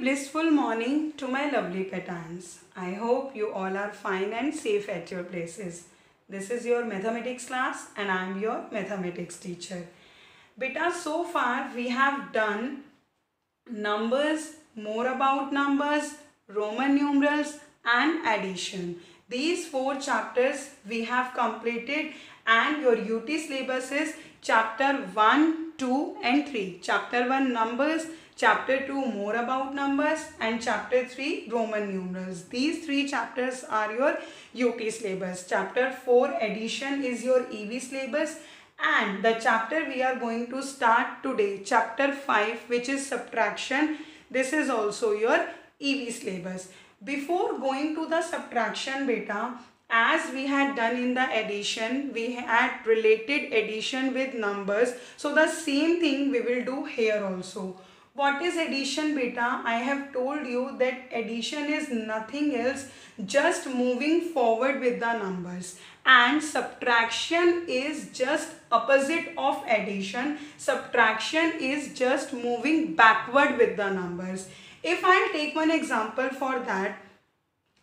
blissful morning to my lovely petants. I hope you all are fine and safe at your places. This is your mathematics class and I am your mathematics teacher. Beta, so far we have done numbers, more about numbers, Roman numerals and addition. These four chapters we have completed and your UT syllabus is chapter 1, 2 and 3. Chapter 1 numbers, chapter 2 more about numbers and chapter 3 Roman numerals. These three chapters are your UT syllabus. Chapter 4 addition is your EV syllabus and the chapter we are going to start today chapter 5 which is subtraction. This is also your EV syllabus. Before going to the subtraction beta, as we had done in the addition we had related addition with numbers so the same thing we will do here also what is addition beta i have told you that addition is nothing else just moving forward with the numbers and subtraction is just opposite of addition subtraction is just moving backward with the numbers if i take one example for that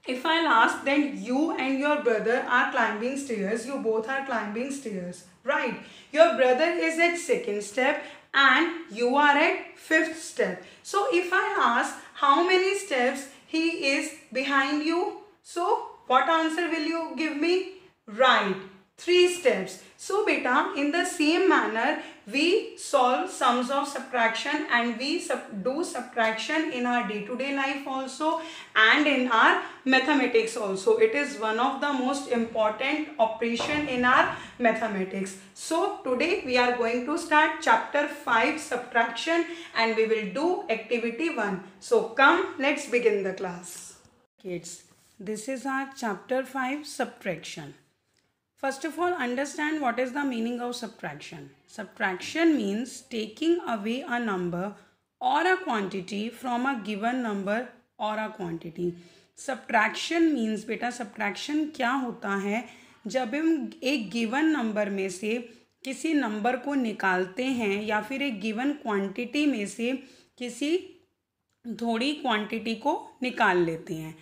if I'll ask then you and your brother are climbing stairs, you both are climbing stairs, right? Your brother is at second step and you are at fifth step. So if I ask how many steps he is behind you, so what answer will you give me? Right three steps. So beta, in the same manner, we solve sums of subtraction and we sub do subtraction in our day-to-day -day life also and in our mathematics also. It is one of the most important operation in our mathematics. So today we are going to start chapter 5 subtraction and we will do activity 1. So come, let's begin the class. Kids, this is our chapter 5 subtraction. First of all, understand what is the meaning of subtraction. Subtraction means taking away a number or a quantity from a given number or a quantity. Subtraction means बेटा subtraction क्या होता है जब हम एक given number में से किसी नंबर को निकालते हैं या फिर एक गिवन क्वांटिटी में से किसी थोड़ी क्वांटिटी को निकाल लेते हैं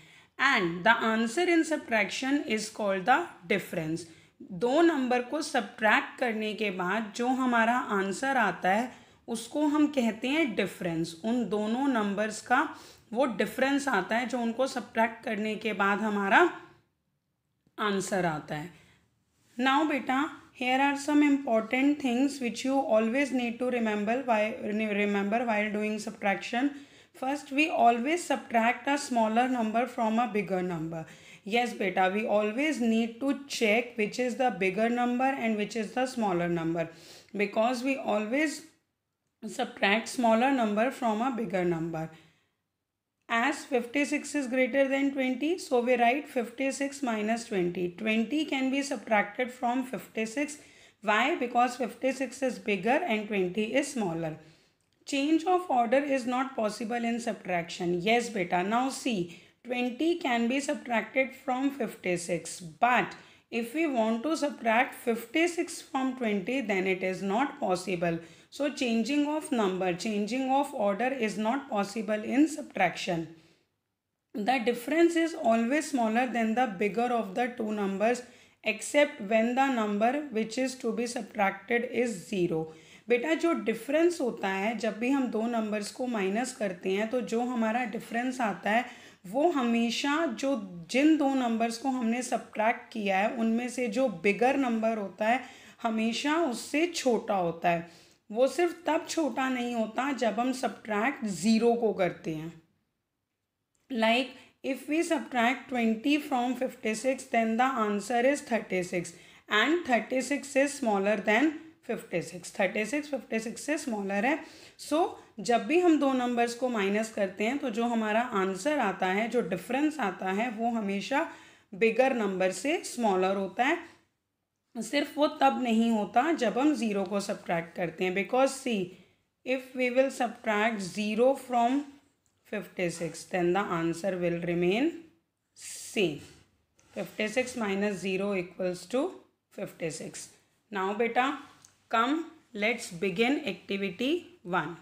and the answer in subtraction is called the difference दो नंबर को सब्ट्रैक्ट करने के बाद जो हमारा आंसर आता है उसको हम कहते हैं डिफरेंस उन दोनों नंबर्स का वो डिफरेंस आता है जो उनको सब्ट्रैक्ट करने के बाद हमारा आंसर आता है नाउ बेटा here are some important things which you always need to remember why remember why doing subtraction first we always subtract a smaller number from a bigger number yes beta we always need to check which is the bigger number and which is the smaller number because we always subtract smaller number from a bigger number as 56 is greater than 20 so we write 56 minus 20 20 can be subtracted from 56 why because 56 is bigger and 20 is smaller change of order is not possible in subtraction yes beta now see 20 can be subtracted from 56 but if we want to subtract 56 from 20 then it is not possible so changing of number changing of order is not possible in subtraction the difference is always smaller than the bigger of the two numbers except when the number which is to be subtracted is zero बेटा जो difference होता है जब भी हम दो numbers को minus करते हैं तो जो हमारा डिफरेंस आता है वो हमेशा जो जिन दो नंबर्स को हमने सब्ट्रैक्ट किया है उनमें से जो बिगर नंबर होता है हमेशा उससे छोटा होता है वो सिर्फ तब छोटा नहीं होता जब हम सब्ट्रैक्ट ज़ीरो को करते हैं like if we subtract twenty from fifty six then the answer is thirty six and thirty six is smaller than fifty six thirty six fifty six से स्मॉलर है सो so, जब भी हम दो numbers को माइनस करते हैं तो जो हमारा आंसर आता है जो डिफरेंस आता है वो हमेशा बिगर नंबर से स्मॉलर होता है सिर्फ वो तब नहीं होता जब हम ज़ीरो को सब्ट्रैक्ट करते हैं because see if we will subtract zero from fifty six than the answer will remain same fifty six minus zero equals to fifty six now बेटा Come, let's begin activity 1.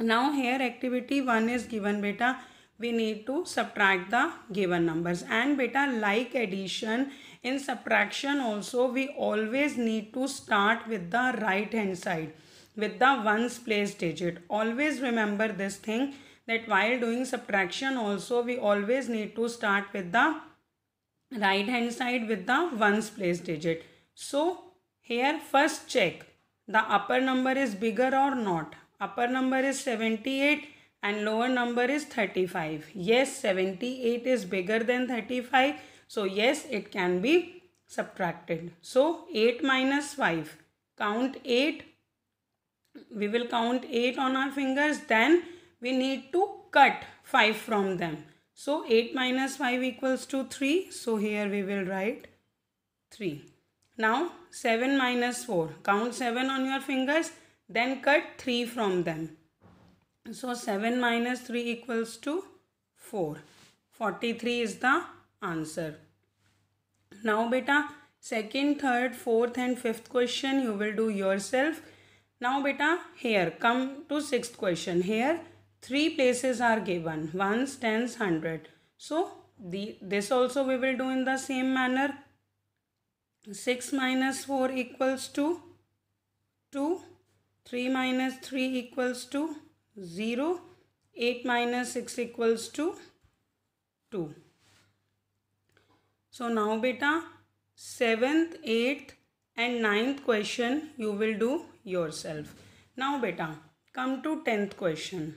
Now here activity 1 is given beta. We need to subtract the given numbers and beta like addition in subtraction also we always need to start with the right hand side with the ones place digit. Always remember this thing that while doing subtraction also we always need to start with the right hand side with the ones place digit. So here first check the upper number is bigger or not. Upper number is 78 and lower number is 35. Yes, 78 is bigger than 35. So yes, it can be subtracted. So 8 minus 5. Count 8. We will count 8 on our fingers. Then we need to cut 5 from them. So 8 minus 5 equals to 3. So here we will write 3. Now 7 minus 4. Count 7 on your fingers, then cut 3 from them. So 7 minus 3 equals to 4. 43 is the answer. Now beta, second, third, fourth and fifth question you will do yourself. Now beta, here come to sixth question. Here three places are given, ones, tens, hundred. So the, this also we will do in the same manner. 6 minus 4 equals to 2. 3 minus 3 equals to 0. 8 minus 6 equals to 2. So now beta 7th, 8th and 9th question you will do yourself. Now beta come to 10th question.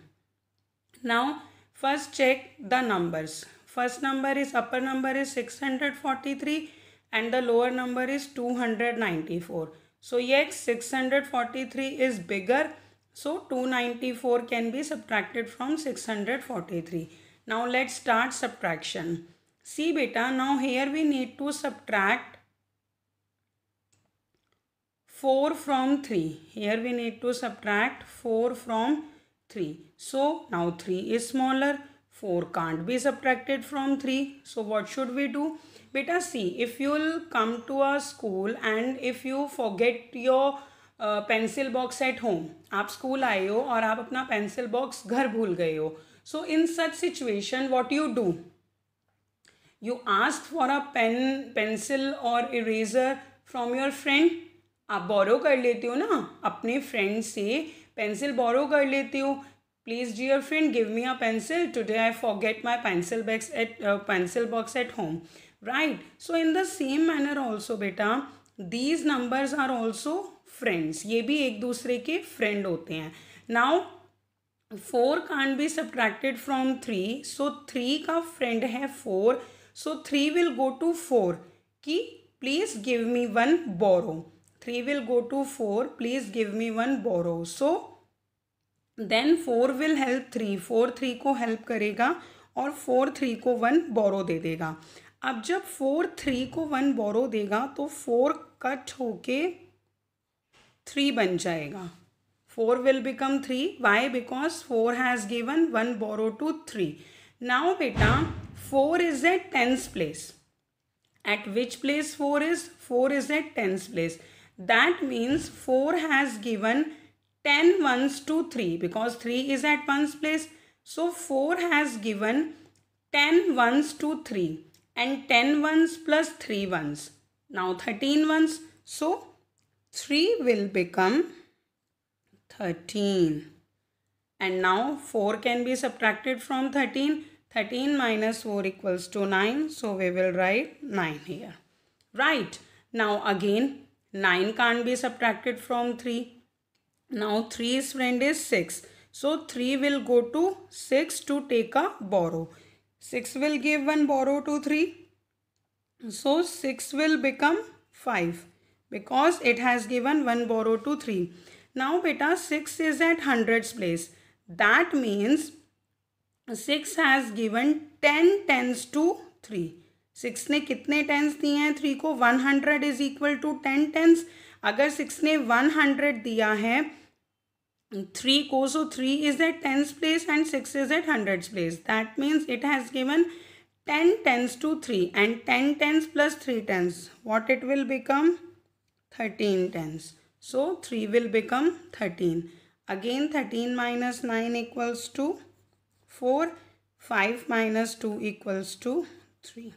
Now first check the numbers. First number is upper number is 643 and the lower number is 294. So yes, 643 is bigger. So 294 can be subtracted from 643. Now let's start subtraction. See beta, now here we need to subtract 4 from 3. Here we need to subtract 4 from 3. So now 3 is smaller. Four 4 can't be subtracted three so what should we do बेटा see if if come to to school and if you you get your pencil box at home आप school आए हो और आप अपना pencil box घर भूल गए हो so in such situation what you do you ask for a pen pencil और इरेजर फ्रॉम योर फ्रेंड आप बोरो कर लेते हो ना अपने फ्रेंड से पेंसिल बोरो कर लेते हो please dear friend give me a pencil today I forget my pencil bags at pencil box at home right so in the same manner also बेटा these numbers are also friends ये भी एक दूसरे के friend होते हैं now four can be subtracted from three so three का friend है four so three will go to four कि please give me one borrow three will go to four please give me one borrow so then four will help three four three को help करेगा और four three को one borrow दे देगा अब जब four three को वन बोरो देगा तो फोर कट होके थ्री बन जाएगा four will become three why because four has given one borrow to three now बेटा four is at tens place at which place four is four is a tens place that means four has given 10 ones to 3 because 3 is at 1's place. So 4 has given 10 ones to 3 and 10 ones plus 3 ones. Now 13 ones. So 3 will become 13. And now 4 can be subtracted from 13. 13 minus 4 equals to 9. So we will write 9 here. Right. Now again 9 can't be subtracted from 3. Now 3 is friend is 6. So 3 will go to 6 to take a borrow. 6 will give 1 borrow to 3. So 6 will become 5 because it has given 1 borrow to 3. Now beta 6 is at hundreds place. That means 6 has given 10 tens to 3. 6 ne kitne tens diye hain 3 ko 100 is equal to 10 tens अगर six ने one hundred दिया है three को so three is at tens place and six is at hundred place that means it has given ten tens to three and ten tens plus three tens what it will become thirteen tens so three will become thirteen again thirteen minus nine equals to four five minus two equals to three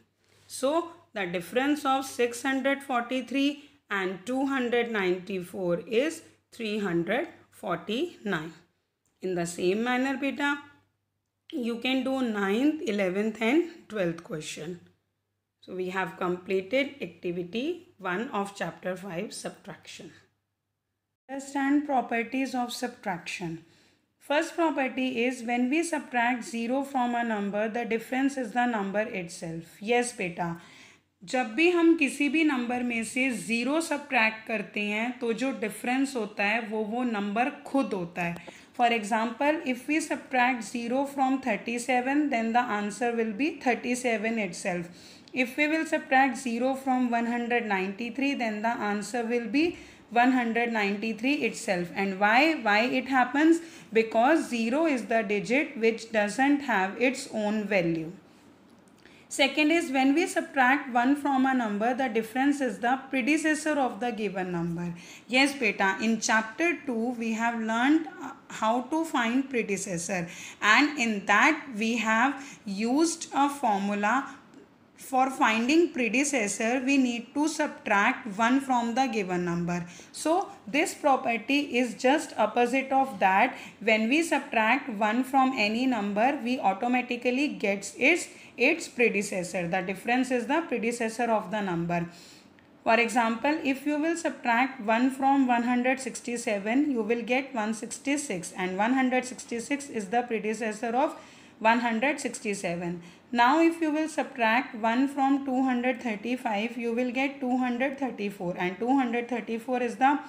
so the difference of six hundred forty three and 294 is 349. In the same manner beta, you can do 9th, 11th and 12th question. So we have completed activity 1 of chapter 5 subtraction. Understand properties of subtraction. First property is when we subtract 0 from a number, the difference is the number itself. Yes, beta. जब भी हम किसी भी number में से zero सब करते हैं तो जो डिफरेंस होता है वो वो नंबर खुद होता है for example if we sub zero from thirty seven then the answer will be thirty seven itself if we will sub zero from one hundred ninety three then the answer will be one hundred ninety itself and why why it happens because zero is the digit which doesn't have its own value Second is when we subtract 1 from a number, the difference is the predecessor of the given number. Yes, beta, in chapter 2, we have learned uh, how to find predecessor. And in that, we have used a formula for finding predecessor, we need to subtract 1 from the given number. So, this property is just opposite of that. When we subtract 1 from any number, we automatically gets its, its predecessor. The difference is the predecessor of the number. For example, if you will subtract 1 from 167, you will get 166 and 166 is the predecessor of 167. Now if you will subtract 1 from 235 you will get 234 and 234 is the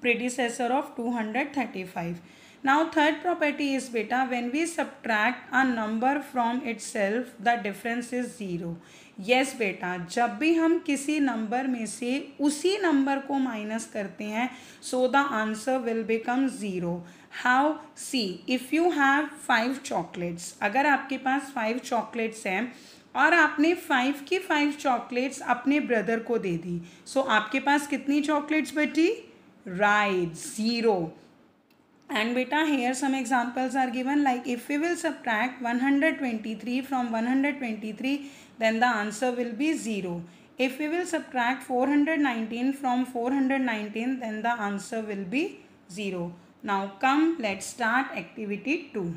predecessor of 235. Now third property is beta when we subtract a number from itself the difference is 0. Yes बेटा जब भी हम किसी number में से उसी number को minus करते हैं so the answer will become zero how see if you have five chocolates अगर आपके पास फाइव चॉकलेट्स हैं और आपने फाइव की फाइव चॉकलेट्स अपने ब्रदर को दे दी सो so, आपके पास कितनी चॉकलेट्स बेटी राइट ज़ीरो एंड बेटा here some given like if you will subtract one hundred twenty three from one hundred twenty three then the answer will be 0. If we will subtract 419 from 419 then the answer will be 0. Now come let's start activity 2.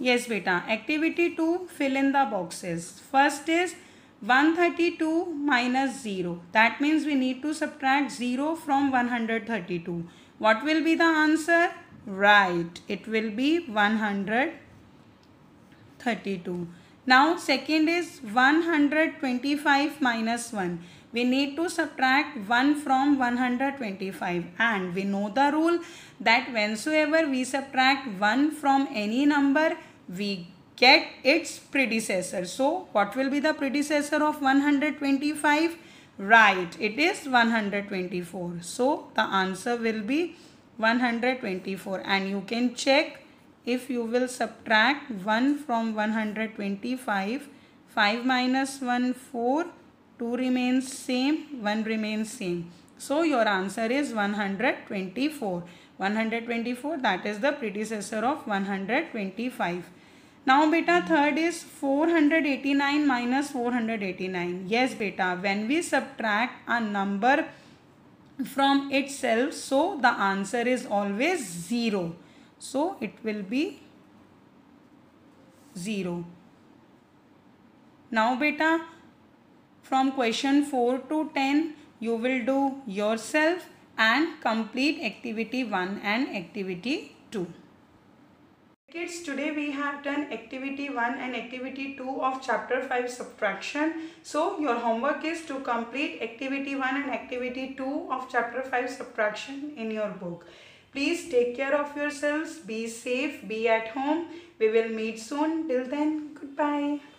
Yes beta activity 2 fill in the boxes. First is 132 minus 0 that means we need to subtract 0 from 132. What will be the answer? Right it will be 132. Now second is 125 minus 1. We need to subtract 1 from 125 and we know the rule that whensoever we subtract 1 from any number we get its predecessor. So what will be the predecessor of 125? Right, it is 124. So the answer will be 124 and you can check if you will subtract 1 from 125 5 minus 1 4 2 remains same 1 remains same so your answer is 124 124 that is the predecessor of 125 now beta third is 489 minus 489 yes beta when we subtract a number from itself so the answer is always 0 so it will be 0. Now beta from question 4 to 10 you will do yourself and complete activity 1 and activity 2. Kids, today we have done activity 1 and activity 2 of chapter 5 subtraction. So your homework is to complete activity 1 and activity 2 of chapter 5 subtraction in your book. Please take care of yourselves. Be safe. Be at home. We will meet soon. Till then, goodbye.